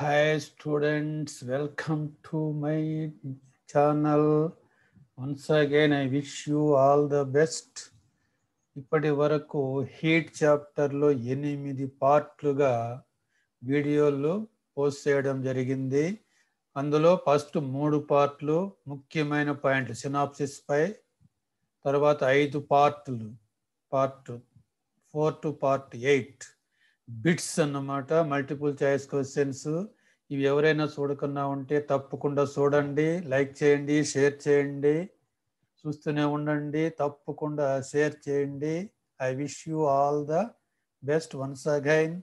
Hi students welcome to my channel once again I wish you all the best ఇప్పటి వరకు heat చాప్టర్లో ఎనిమిది పార్ట్లుగా వీడియోలు పోస్ట్ చేయడం జరిగింది అందులో ఫస్ట్ మూడు పార్ట్లు ముఖ్యమైన పాయింట్లు సినాప్సిస్పై తర్వాత ఐదు పార్ట్లు part four to part eight bits అన్నమాట మల్టిపుల్ చాయిస్ క్వశ్చన్స్ ఇవి ఎవరైనా చూడకుండా ఉంటే తప్పకుండా చూడండి లైక్ చేయండి షేర్ చేయండి చూస్తూనే ఉండండి తప్పకుండా షేర్ చేయండి I wish you all the best once again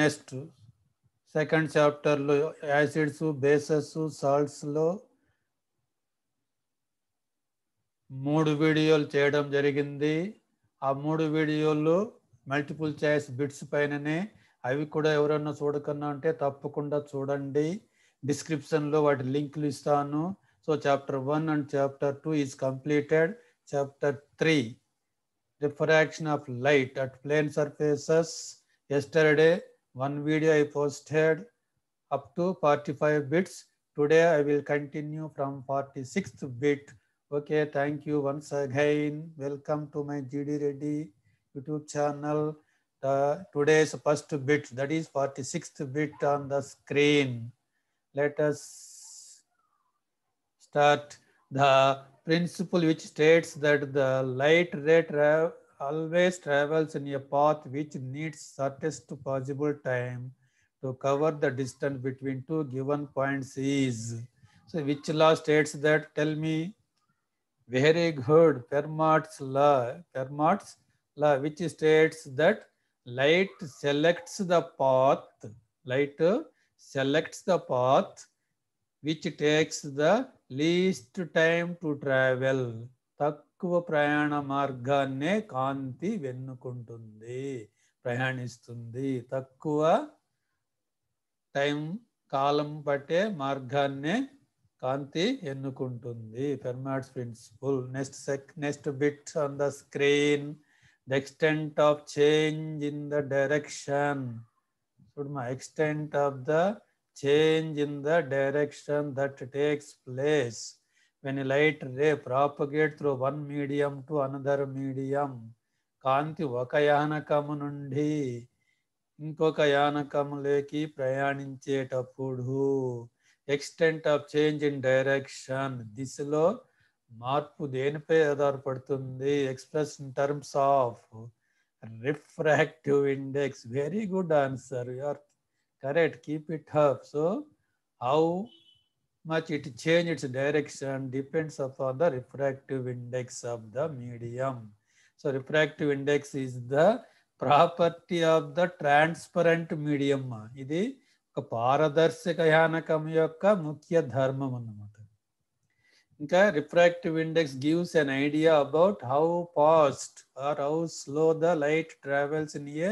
next second చాప్టర్లో యాసిడ్స్ బేసెస్ సాల్ట్స్లో మూడు వీడియోలు చేయడం జరిగింది ఆ మూడు వీడియోలు మల్టిపుల్ చాయిస్ బిట్స్ పైననే అవి కూడా ఎవరన్నా చూడకన్నా అంటే తప్పకుండా చూడండి డిస్క్రిప్షన్లో వాటి లింక్లు ఇస్తాను so chapter one and chapter two is completed chapter three refraction of light at plane surfaces yesterday one video I posted up to forty five bits today I will continue from forty sixth bit okay thank you once again welcome to my GD Reddy YouTube channel. The today's first bit, that is 46th bit on the screen. Let us start the principle which states that the light ray tra always travels in a path which needs shortest possible time to cover the distance between two given points is. So which law states that? Tell me. Very good. Fermat's law. Fermat's which states that light selects the path, light selects the path which takes the least time to travel. తక్కువ ప్రయాణ మార్గాన్నే కాంతి వెన్నుకుంటుంది ప్రయాణిస్తుంది తక్కువ time కాలం పట్టే మార్గాన్నే కాంతి ఎన్నుకుంటుంది Fermat's principle next sec next bit on the screen the extent of change in the direction. So my extent of the change in the direction that takes place when a light ray propagates through one medium to another medium. kaanti oka కాంతి ఒక యానకము నుండి ఇంకొక యానకములోకి extent of change in direction this దిశలో మార్పు దేనిపై ఆధారపడుతుంది express in terms of refractive index very good answer you are correct keep it up so how much change its direction depends depends upon the refractive index of the medium so refractive index is the property of the transparent medium ఇది ఒక పారదర్శక యానకం యొక్క ముఖ్య ధర్మం అన్నమాట ఇంకా refractive index gives an idea about how fast or how slow the light travels in a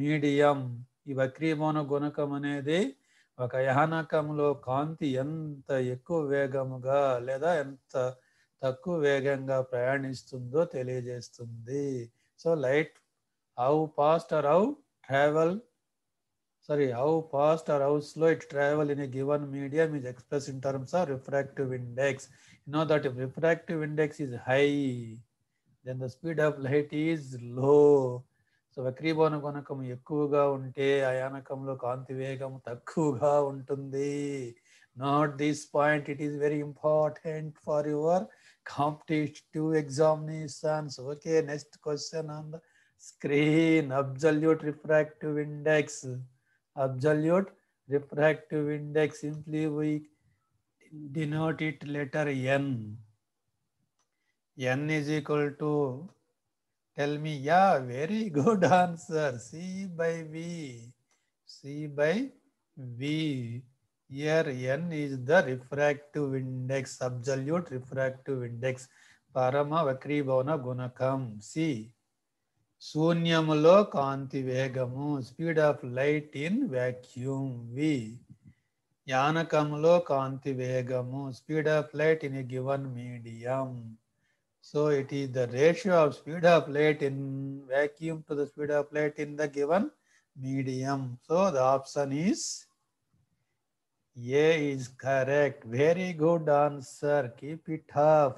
medium ఈ వక్రీమోన గుణకం అనేది ఒక యహనకంలో కాంతి ఎంత ఎక్కువ వేగముగా లేదా ఎంత తక్కువ వేగంగా ప్రయాణిస్తుందో తెలియజేస్తుంది so light how fast or how travel sorry how fast or how slow it travel in a given medium is express in terms of refractive index you know that refractive index is high then the speed of light is low so వక్రీభవన గుణకం ఎక్కువగా ఉంటే అయానకంలో కాంతి వేగం తక్కువగా ఉంటుంది note this point it is very important for your competitive examinations okay next question on the screen absolute refractive index absolute refractive index simply we denote it letter n n is equal to tell me yeah very good answer c by v c by v here n is the refractive index absolute refractive index parama vakri bhavana gunakam c శూన్యములో కాంతి వేగము speed of light in vacuum v యానకంలో కాంతి వేగము speed of light in a given medium so it is the ratio of speed of light in vacuum to the speed of light in the given medium. So the option is A is correct. Very good answer. Keep it up.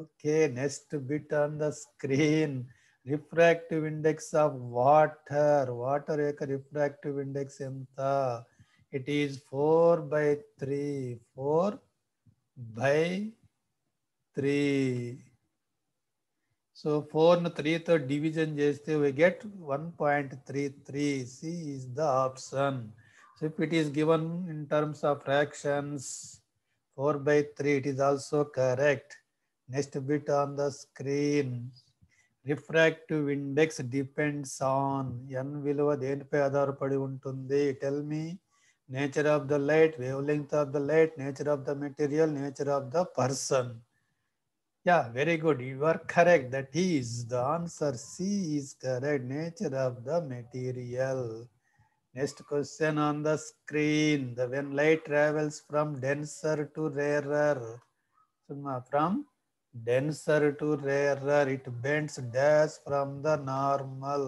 Okay, next bit on the screen. Refractive index of water. Water, యొక్క refractive index. ఎంత It 4 by 3 4 by 3 So 4 ను 3 తో division చేస్తే we get 1.33 c is the option so if it is given in terms of fractions 4 by 3 it is also correct next bit on the screen refractive index depends on n విలువ దేనిపై ఆధారపడి ఉంటుంది tell me nature of the light wavelength of the light nature of the material nature of the person yeah very good you are correct that is the answer C is correct nature of the material next question on the screen the when light travels from denser to rarer ఫ్రమ్ denser to rarer, it bends dash from the normal.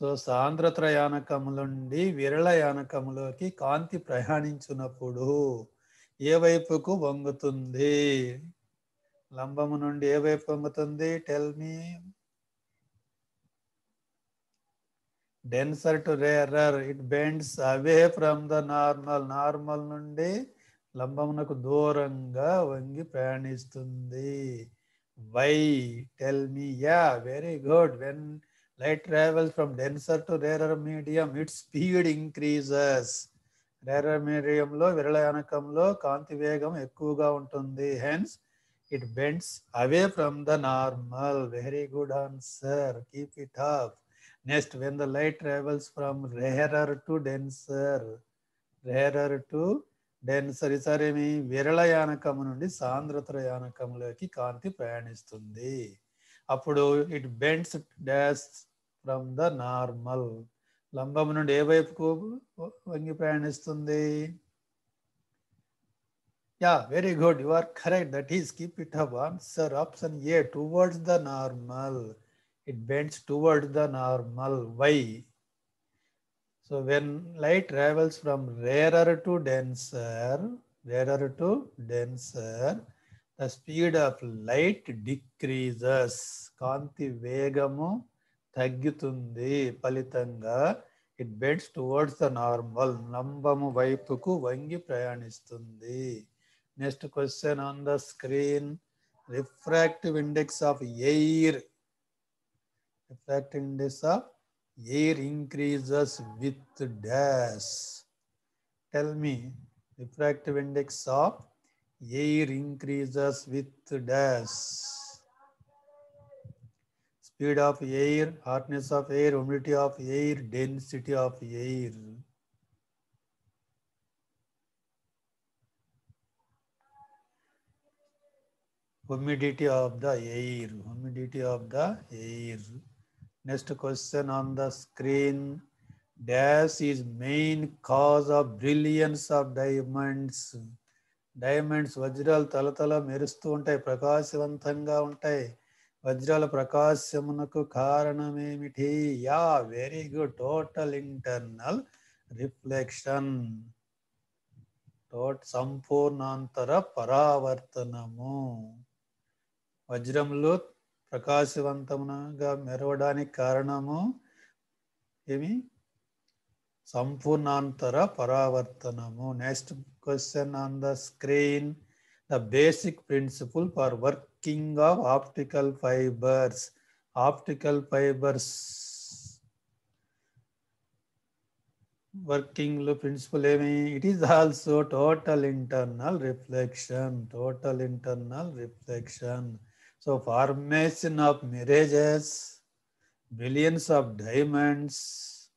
So సాంద్రత్ర యానకము నుండి విరళ యానకములోకి కాంతి ప్రయాణించినప్పుడు ఏ వైపుకు వంగుతుంది లంబము నుండి ఏ వైపు వంగుతుంది tell me denser to rarer it bends away from the normal normal నుండి లంబమునకు దూరంగా వంగి ప్రయాణిస్తుంది why tell me yeah very good when light travels from denser to rarer medium it speed increases rarer మీడియంలో విరళయానకంలో కాంతి వేగం ఎక్కువగా ఉంటుంది hence it bends away from the normal very good answer keep it up next when the light travels from rarer to denser rarer to then సరిసరేమి విరళ యానకము నుండి సాంద్రతర యానకములోకి కాంతి ప్రయాణిస్తుంది అప్పుడు it bends dash from the normal లంబము నుండి ఏ వైపుకు వంగి ప్రయాణిస్తుంది yeah very good you are correct that is keep it up answer option A towards the normal it bends towards the normal why So when light travels from rarer to denser, rarer to denser, the speed of light decreases. కాంతి వేగము తగ్గుతుంది ఫలితంగా it bends towards the normal లంబము వైపుకు వంగి ప్రయాణిస్తుంది next question on the screen refractive index of air refractive index of air increases with dash tell me refractive index of air increases with dash speed of air hardness of air humidity of air density of air humidity of the air humidity of the air నెక్స్ట్ question on the స్క్రీన్ Dash is main cause of brilliance of diamonds diamonds వజ్రాలు తలతల మెరుస్తూ ఉంటాయి ప్రకాశవంతంగా ఉంటాయి వజ్రాల ప్రకాశమునకు కారణమేమిటి yeah very good total internal reflection టోట్ సంపూర్ణాంతర పరావర్తనము వజ్రంలో ప్రకాశవంతమునగా మెరవడానికి కారణము ఏమి సంపూర్ణాంతర పరావర్తనము next question on the screen the basic principle for working of optical fibres optical fibres లో ప్రిన్సిపల్ ఏమి it is also total internal reflection total internal reflection So formation of mirages, billions of diamonds,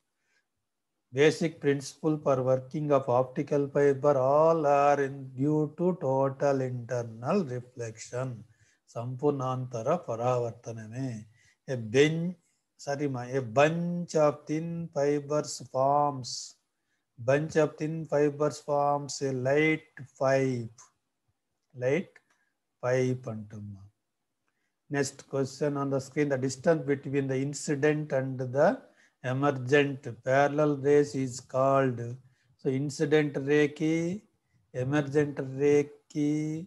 basic principle for working of optical fiber, all are in, due to total internal reflection. Sampunantara Paravartaname. A bench, sorry, a bunch of thin fibers forms. Bunch of thin fibers forms a light pipe. Light pipe antumma. Next question on the screen, the distance between the incident and the emergent parallel rays is called. So incident ray ki, emergent ray ki,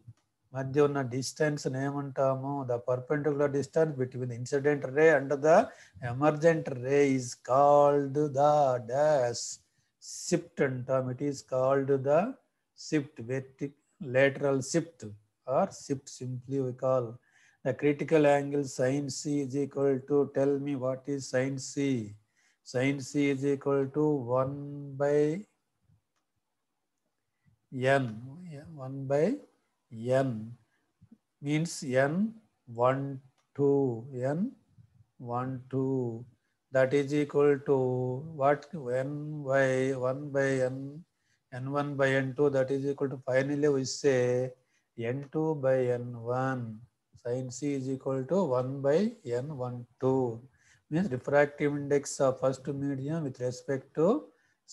Madhyona distance name antamo, the perpendicular distance between incident ray and the emergent ray is called the dash. Shift antam, it is called the shift, vertical, lateral shift or shift simply we call the critical angle sine C is equal to, tell me what is sine C. Sine C is equal to 1 by n, 1 by n means n 1, 2, n 1, 2. That is equal to what n by 1 by n, n1 by n2 that is equal to finally we say n2 by n1 sin c is equal to 1 by n12 means refractive index of first medium with respect to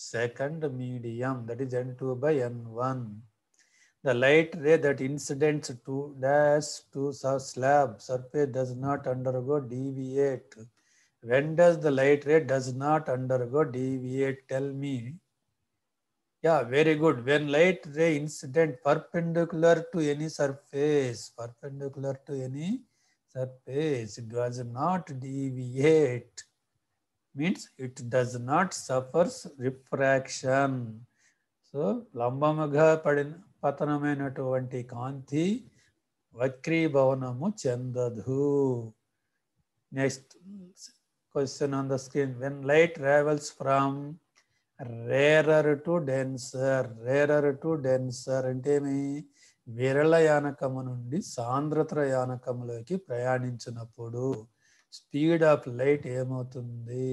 second medium that is n2 by n1. The light ray that incidents to dash to slab surface does not undergo deviate. When does the light ray does not undergo deviate? Tell me. yeah very good when light ray incident perpendicular to any surface perpendicular to any surface it does not deviate means it does not suffers refraction so లంబముగా పడిన పతనమైనటువంటి కాంతి వక్రీభవనము చెందదు next question on the screen when light travels from rarer to denser rarer to denser అంటే ఏమి విరళ యానకము నుండి సాంద్రత యానకములోకి ప్రయాణించినప్పుడు స్పీడ్ ఆఫ్ లైట్ ఏమవుతుంది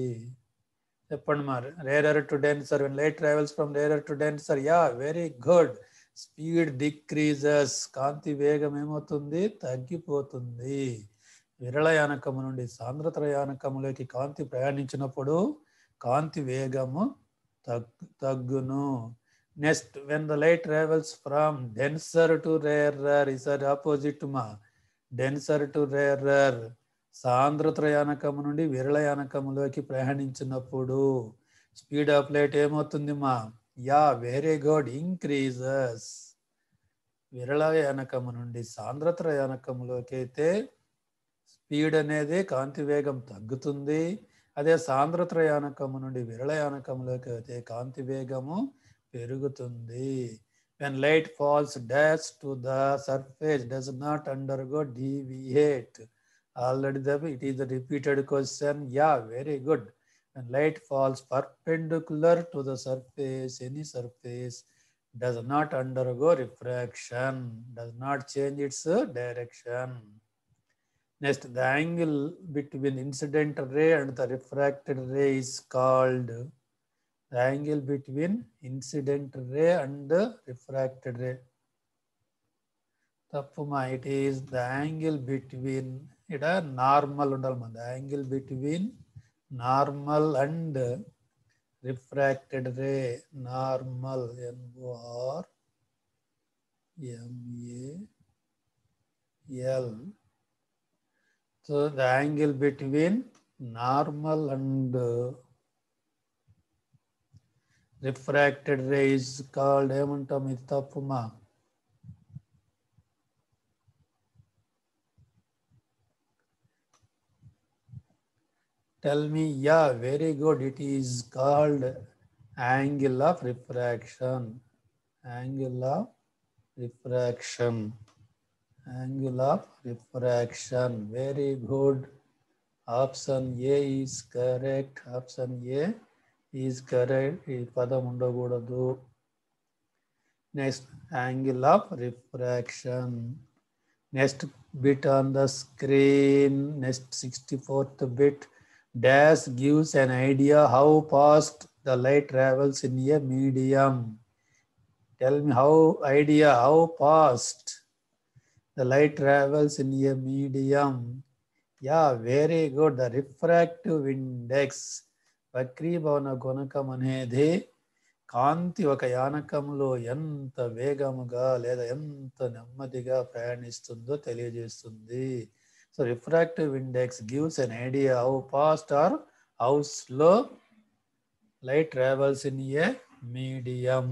చెప్పండి మరి rarer to denser light travels from rarer to denser yeah very good speed decreases కాంతి వేగం ఏమవుతుంది తగ్గిపోతుంది విరళ యానకము నుండి సాంద్రత యానకములోకి కాంతి ప్రయాణించినప్పుడు కాంతి వేగము తగ్గును next when the light travels from denser to rarer, is that opposite మా డెన్సర్ టు to సాంద్రత యానకము నుండి విరళ యానకములోకి ప్రయాణించినప్పుడు స్పీడ్ ఆఫ్ లైట్ ఏమవుతుంది మా యా వెరీ గుడ్ ఇంక్రీజెస్ యానకము నుండి యానకములోకి అయితే స్పీడ్ అనేది కాంతి వేగం తగ్గుతుంది అదే యానకము నుండి విరళ విరళయానకములోకి అయితే కాంతి వేగము పెరుగుతుంది when light falls dash to the surface does not undergo deviate already the it is repeated question yeah very good when light falls perpendicular to the surface any surface does not undergo refraction does not change its direction Next, the angle between incident ray and the refracted ray is called the angle between incident ray and the refracted ray. Tappuma, it is the angle between, it is normal, the angle between normal and refracted ray, normal, N-O-R, M-A-L, so the angle between normal and uh, refracted ray is called Hemantamithapuma. Tell me, yeah, very good. It is called angle of refraction. Angle of refraction. angle of refraction very good option a is correct option a is correct padamundagudadu next angle of refraction next bit on the screen next 64th bit dash gives an idea how fast the light travels in a medium tell me how idea how fast the light travels in a medium. Yeah, very good. The refractive index. వక్రీభవన అనేది కాంతి ఒక యానకంలో ఎంత వేగముగా లేదా ఎంత నెమ్మదిగా ప్రయాణిస్తుందో తెలియజేస్తుంది so refractive index gives an idea how fast or how slow light travels in a medium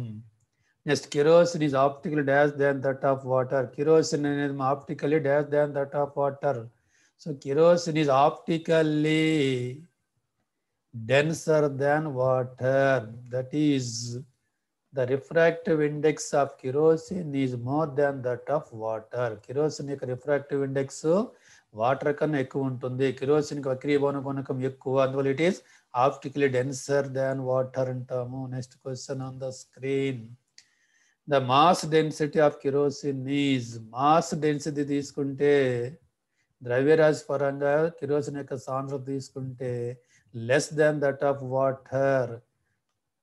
next kerosene is optical dash than that of water kerosene అనేది optically dash than that of water so kerosene is optically denser than water that is the refractive index of kerosene is more than that of water kerosene యొక్క refractive index water కన్నా ఎక్కువ ఉంటుంది kerosene వక్రీయ భవన గుణకం ఎక్కువ అందువల్ల it is optically denser than water అంటాము next question on the screen the mass density of kerosene is mass density తీసుకుంటే ద్రవ్యరాశి పరంగా కిరోసిన్ యొక్క సాంద్రత తీసుకుంటే less than that of water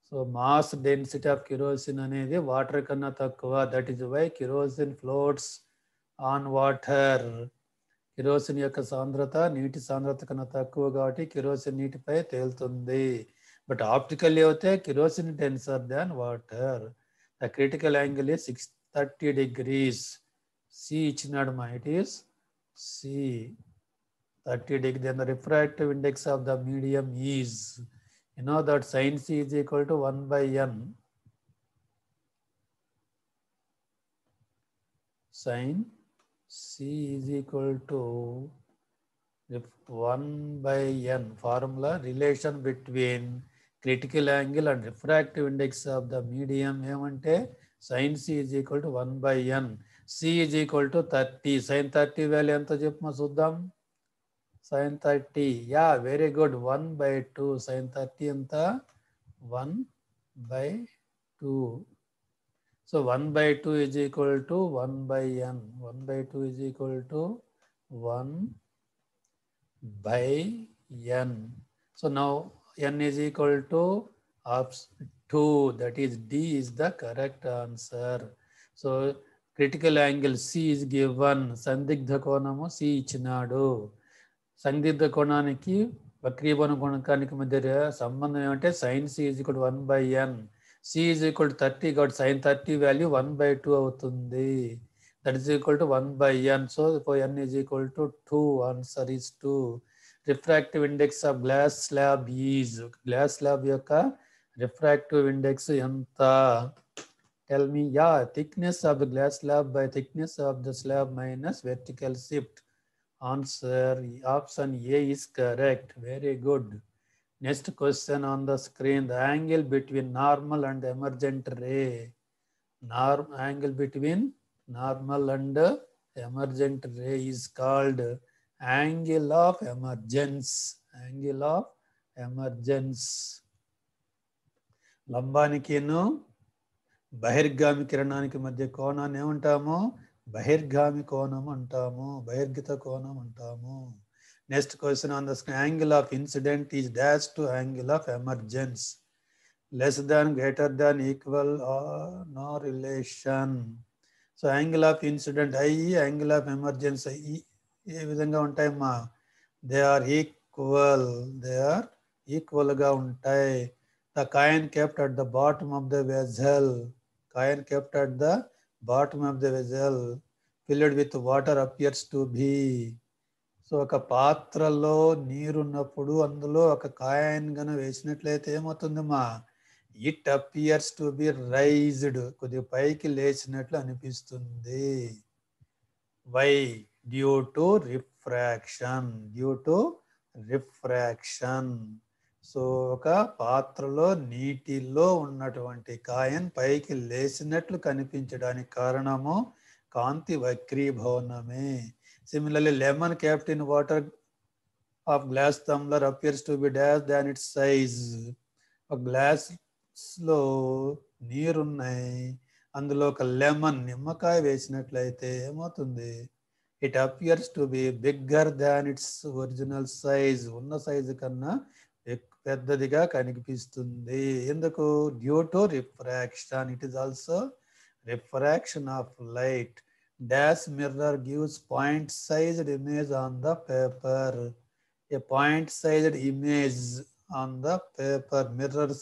so mass density of kerosene అనేది వాటర్ కన్నా తక్కువ that is why kerosene floats on water kerosene యొక్క సాంద్రత నీటి సాంద్రత కన్నా తక్కువ కాబట్టి కిరోసిన్ నీటిపై తేలుతుంది బట్ ఆప్టికల్లీ అయితే kerosene denser than water The critical angle is 630 degrees. C Chinadma, it is C 30 degree. Then the refractive index of the medium is, you know that sin C is equal to 1 by N. Sin C is equal to 1 by N formula relation between critical angle and refractive index of the medium ఏమంటే sin c is equal to 1 by n c is equal to 30 sin 30 value ఎంత చెప్పమా చూద్దాం sin 30 yeah very good 1 by 2 sin 30 ఎంత 1 by 2 so 1 by 2 is equal to 1 by n 1 by 2 is equal to 1 by n so now n is equal to ups 2 that is d is the correct answer so critical angle c is given సందిగ్ధ కోణము c ఇచ్చినాడు సందిగ్ధ కోణానికి వక్రీభవన గుణకానికి మధ్య సంబంధం ఏమంటే sine C is equal one by N C is equal to thirty కాబట్టి sine thirty value one by two అవుతుంది that is equal to one by N so N is equal to two answer is two refractive index of glass slab is glass slab yaka refractive index yanta tell me yeah thickness of the glass slab by thickness of the slab minus vertical shift answer option Y is correct very good next question on the screen the angle between normal and emergent ray normal angle between normal and emergent ray is called angle of emergence angle of emergence లంబానికిను బహిర్గామి కిరణానికి మధ్య కోణాన్ని ఏమంటాము బహిర్గామి కోణం అంటాము బహిర్గత కోణం అంటాము next question on the angle of incident is dash to angle of emergence less than greater than equal no relation so angle of incident I angle of emergence I ఏ విధంగా ఉంటాయమ్మా they are equal they are ఈక్వల్గా ఉంటాయి the coin kept at the bottom of the vessel కాయన్ kept at the bottom of the vessel filled with water appears to be so ఒక పాత్రలో నీరున్నప్పుడు అందులో ఒక కాయన్ గన వేసినట్లయితే ఏమవుతుందమ్మా it appears to be raised కొద్దిగా పైకి లేచినట్లు అనిపిస్తుంది why due to refraction due to refraction so ఒక పాత్రలో నీటిలో ఉన్నటువంటి కాయన్ పైకి లేచినట్లు కనిపించడానికి కారణము కాంతి వక్రీభవనమే similarly lemon kept in water of glass tumbler appears to be dash than it size ఒక గ్లాస్లో నీరున్నాయి అందులో ఒక లెమన్ నిమ్మకాయ వేసినట్లయితే ఏమవుతుంది it appears to be bigger than its original size ఉన్న సైజు కన్నా పెద్దదిగా కనిపిస్తుంది ఎందుకు due to refraction it is also refraction of light dash mirror gives point sized image on the paper a point sized image on the paper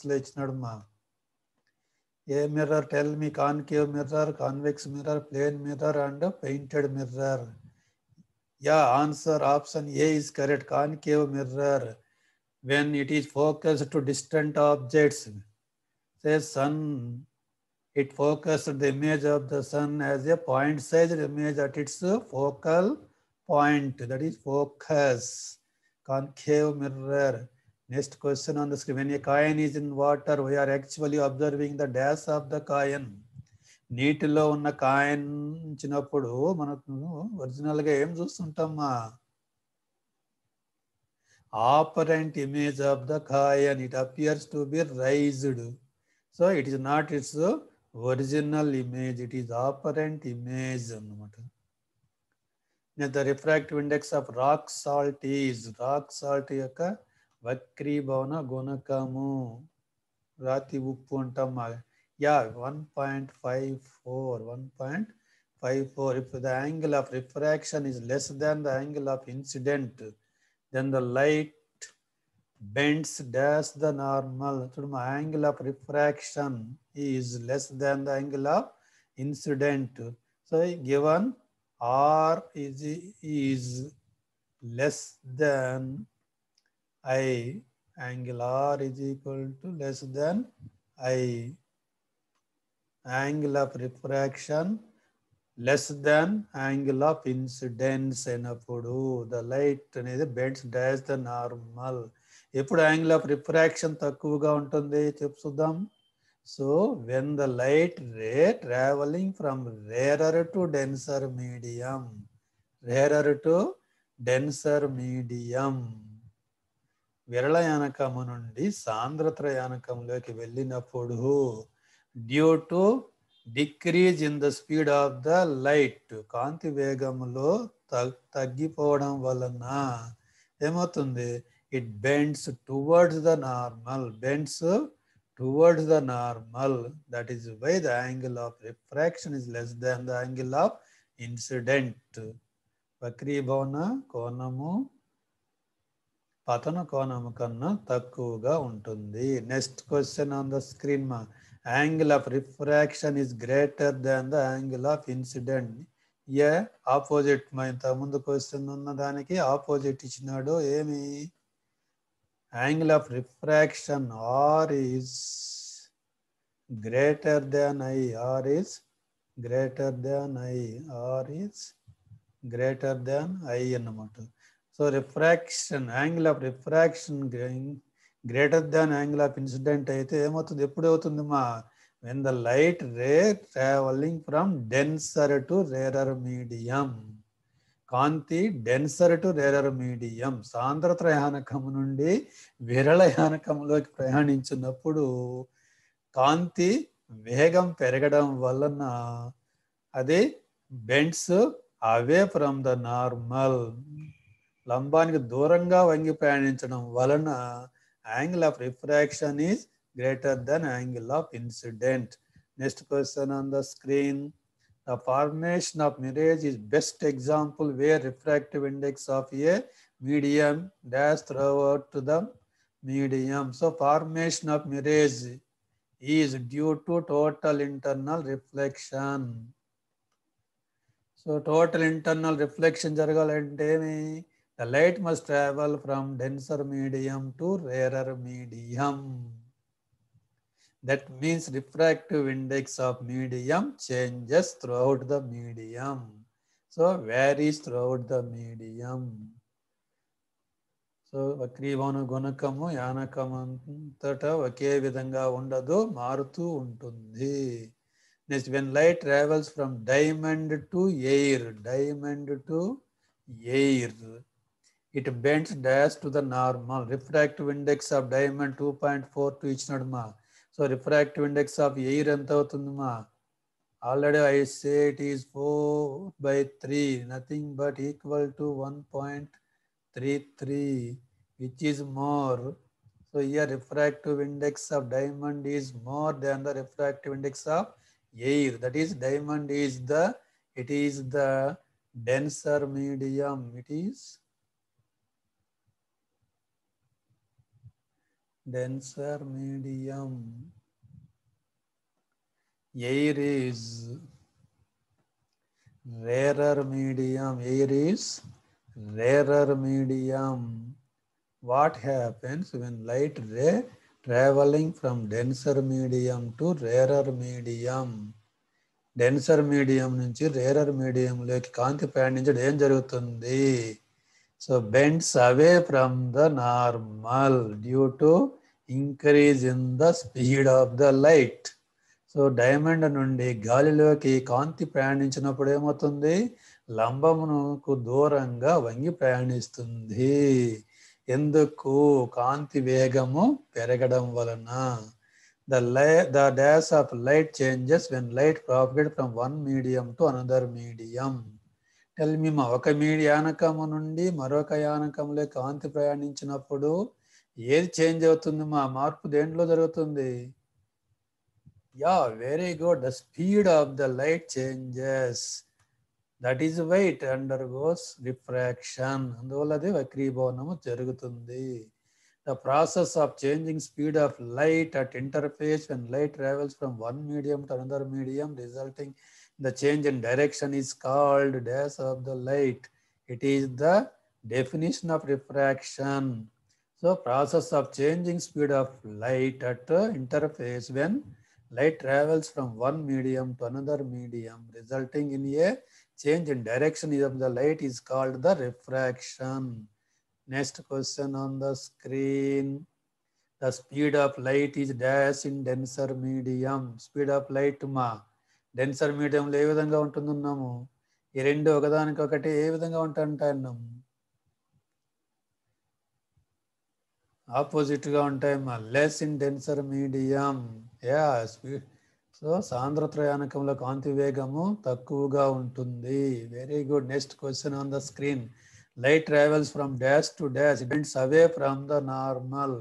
లో ఇచ్చినాడు మా a mirror tell me concave mirror convex mirror plane mirror and painted mirror Yeah, answer option A is correct. Concave mirror when it is focused to distant objects. Say sun, it focuses the image of the sun as a point-sized image at its focal point. That is focus. Concave mirror. Next question on the screen. When a coin is in water, we are actually observing the dash of the coin నీటిలో ఉన్న కాయించినప్పుడు మనకు గా ఏం చూస్తుంటామా apparent image of the coin it appears to be raised so it is not its original image it is apparent image అనమాట the refractive index of rock salt is rock salt యొక్క వక్రీభవన గుణకము రాతి ఉప్పు అంటాం yeah 1.54 1.54 if the angle of refraction is less than the angle of incident then the light bends dash the normal so my angle of refraction is less than the angle of incident so given r is is less than i angle r is equal to less than i angle of refraction less than angle of incidence అయినప్పుడు the light అనేది bends dash the normal ఎప్పుడు angle of refraction తక్కువగా ఉంటుంది చూద్దాం so when the light ray travelling from rarer to denser medium rarer to denser medium విరళ యానకము నుండి సాంద్రత్ర యానకంలోకి వెళ్ళినప్పుడు due to decrease in the speed of the light కాంతి వేగంలో తగ్గిపోవడం వలన ఏమవుతుంది it bends towards the normal bends towards the normal that is why the angle of refraction is less than the angle of incident వక్రీభవన కోణము పతన కోణము కన్నా తక్కువగా ఉంటుంది next question on the screen మా angle of refraction is greater than the angle of incident ఏ opposite మా ఇంత ముందు క్వశ్చన్ ఉన్న దానికి ఆపోజిట్ ఇచ్చినాడు ఏమి angle of refraction R is greater than I R is greater than I R is greater than I అన్నమాట so refraction angle of refraction greater than angle of incident అయితే ఏమవుతుంది ఎప్పుడు అవుతుంది మా when the light ray travelling from denser to rarer medium కాంతి denser to rarer medium సాంద్ర యానకము నుండి విరళ యానకంలోకి ప్రయాణించినప్పుడు కాంతి వేగం పెరగడం వలన అది bends away from the normal లంబానికి దూరంగా వంగి ప్రయాణించడం వలన angle of refraction is greater than angle of incident. Next question on the screen. The formation of mirage is best example where refractive index of a medium dash throughout to the medium. So formation of mirage is due to total internal reflection. So, so total internal reflection and ఏమి the light must travel from denser medium to rarer medium that means refractive index of medium changes throughout the medium so varies throughout the medium so వక్రీవాను గుణకము యానకమంతట ఒకే విధంగా ఉండదు మారుతూ ఉంటుంది next when light travels from diamond to air diamond to air it to the normal refractive index of diamond two point four two ఇచ్చినాడు మా so refractive index of air ఎంత అవుతుందమ్మా already I say it is four by three nothing but equal to one point three three which is more so here refractive index of diamond is more than the refractive index of air that is diamond is the it is the denser medium it is denser medium. Air is rarer medium. Air is rarer medium. What happens when light ray traveling from denser medium to rarer medium? Denser medium నుంచి rarer మీడియంలోకి కాంతి ప్రయాణించడం ఏం జరుగుతుంది so bends away from the normal due to increase in the speed of the light so diamond నుండి గాలిలోకి కాంతి ప్రయాణించినప్పుడు ఏమవుతుంది లంబమునకు దూరంగా వంగి ప్రయాణిస్తుంది ఎందుకు కాంతి వేగము పెరగడం వలన ద లై the dash of light changes when light propagate from one medium to another medium మేము ఒక మీడి యానకము నుండి మరొక యానకంలో కాంతి ప్రయాణించినప్పుడు ఏది చేంజ్ అవుతుంది మా మార్పు దేంట్లో జరుగుతుంది yeah very good the speed of the light changes that is why it undergoes refraction అందువల్ల అది వక్రీభవనము జరుగుతుంది the process of changing speed of light at interface and light travels from one medium to another medium resulting The change in direction is called dash of the light. It is the definition of refraction. So process of changing speed of light at interface when light travels from one medium to another medium resulting in a change in direction of the light is called the refraction. Next question on the screen. The speed of light is dash in denser medium. Speed of light ma. Denser మీడియంలో ఏ విధంగా ఉంటుందన్నాము ఈ రెండు ఒకదానికి ఒకటి ఏ విధంగా ఉంటాయంటాయన్నాము ఆపోజిట్గా ఉంటాయమ్మా less in denser medium yeah speed so సాంద్రత్రయానకంలో కాంతి వేగము తక్కువగా ఉంటుంది very good next question on the screen light travels from dash to dash bends away from the normal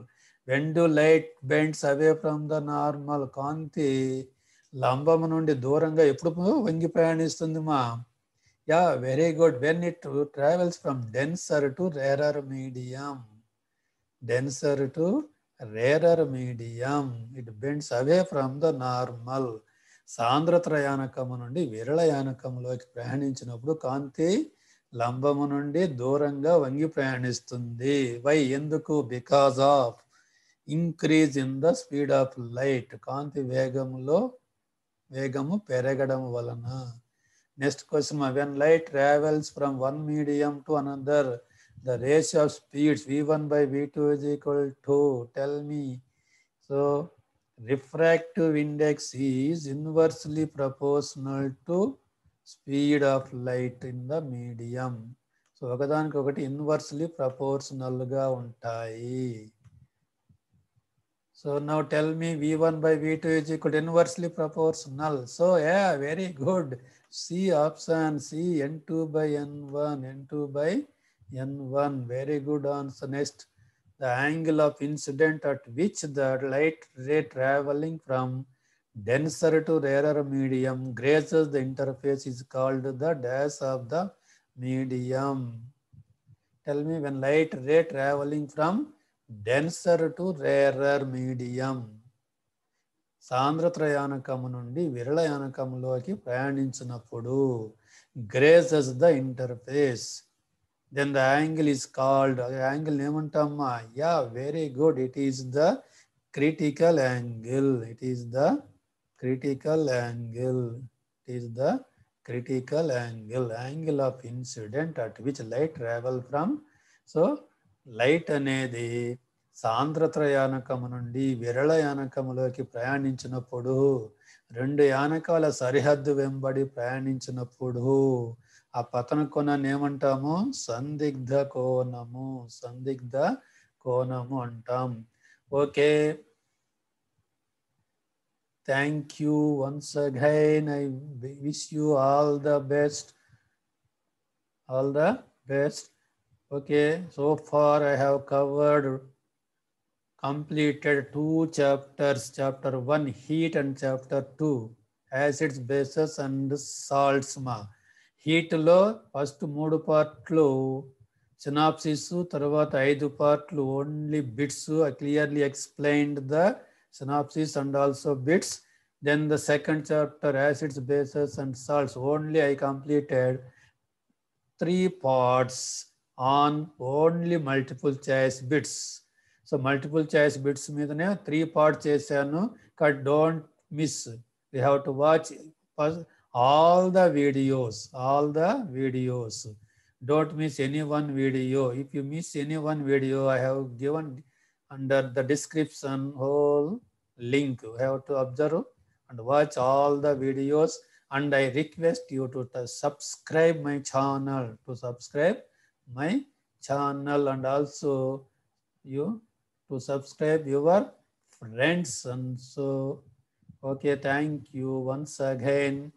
when do light bends away from the normal కాంతి లంబము నుండి దూరంగా ఎప్పుడు వంగి ప్రయాణిస్తుంది మా yeah very good when it travels from denser to rarer medium denser to rarer medium it bends away from the normal సాంద్రత్రయానకము నుండి విరళయానకంలోకి ప్రయాణించినప్పుడు కాంతి లంబము నుండి దూరంగా వంగి ప్రయాణిస్తుంది వై ఎందుకు because of increase in the speed of light కాంతి వేగంలో వేగము పెరగడం వలన next question when light travels from one medium to another the race of speeds V one by V two is equal to tell me so refractive index is inversely proportional to speed of light in the medium so ఒకదానికి ఒకటి inversely ప్రపోర్షనల్గా ఉంటాయి So now tell me V1 by V2 is equal to inversely proportional. So yeah, very good. C option, C N2 by N1, N2 by N1. Very good answer. Next, the angle of incident at which the light ray traveling from denser to rarer medium grazes the interface is called the dash of the medium. Tell me when light ray traveling from denser to rarer medium సాంద్రత్రయానకము నుండి యానకములోకి ప్రయాణించినప్పుడు grazes the interface then the angle is called angle ఏమంటామ్మా yeah very good it is the critical angle it is the critical angle it is the critical angle angle of incident at which light travel from so light అనేది సాంద్రత యానకము నుండి విరళ యానకములోకి ప్రయాణించినప్పుడు రెండు యానకాల సరిహద్దు వెంబడి ప్రయాణించినప్పుడు ఆ పతన కోణాన్ని ఏమంటాము సందిగ్ధ కోణము సందిగ్ధ కోణము అంటాం okay thank you once again I wish you all the best all the best okay so far I have covered completed two chapters chapter one heat and chapter two acids bases and salts ma heat lo first mood part lo synopsis tarvat aidu part lo only bits clearly explained the synopsis and also bits then the second chapter acids bases and salts only i completed three parts on only multiple choice bits so multiple choice bits में three part choice है ना cut don't miss. You have to watch all the videos, all the videos. Don't miss any one video. If you miss any one video, I have given under the description whole link. You have to observe and watch all the videos. And I request you to subscribe my channel, to subscribe my channel and also you to subscribe your friends and so okay thank you once again